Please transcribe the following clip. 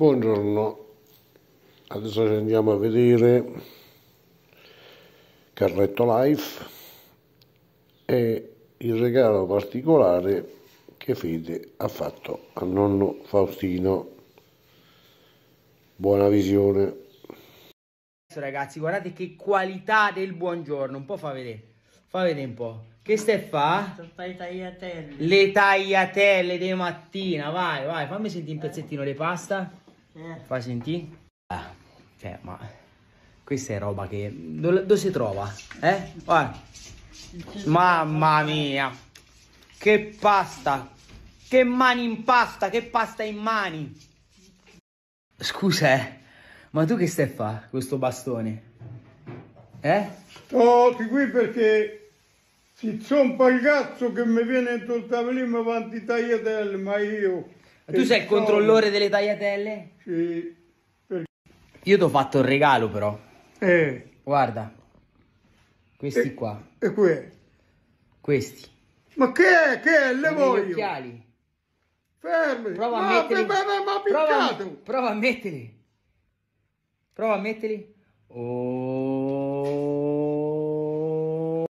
Buongiorno, adesso ci andiamo a vedere Carretto Life e il regalo particolare che Fede ha fatto a nonno Faustino. Buona visione. Ragazzi, guardate che qualità del buongiorno, un po' fa vedere, fa vedere un po'. Che stai fa? Le tagliatelle. Le tagliatelle di mattina, vai, vai, fammi sentire un pezzettino di pasta eh. Fai sentì? Ah, cioè, ma questa è roba che... Dove, dove si trova? Eh? Guarda. Mamma mia! Che pasta! Che mani in pasta! Che pasta in mani! Scusa, eh, ma tu che stai a fare questo bastone? Eh? Sto qui perché si zompa il cazzo che mi viene tutto il tavolino avanti tagliatelle, ma io tu sei il controllore delle tagliatelle? Sì. Io ti ho fatto il regalo però. Eh. Guarda. Questi e, qua. E qui? Questi. Ma che è? Che è? Le Sono voglio. Gli occhiali. Fermi. Prova ma, a metterli. Ma, ma, ma, ma prova, prova a metterli. Prova a metterli. Oh.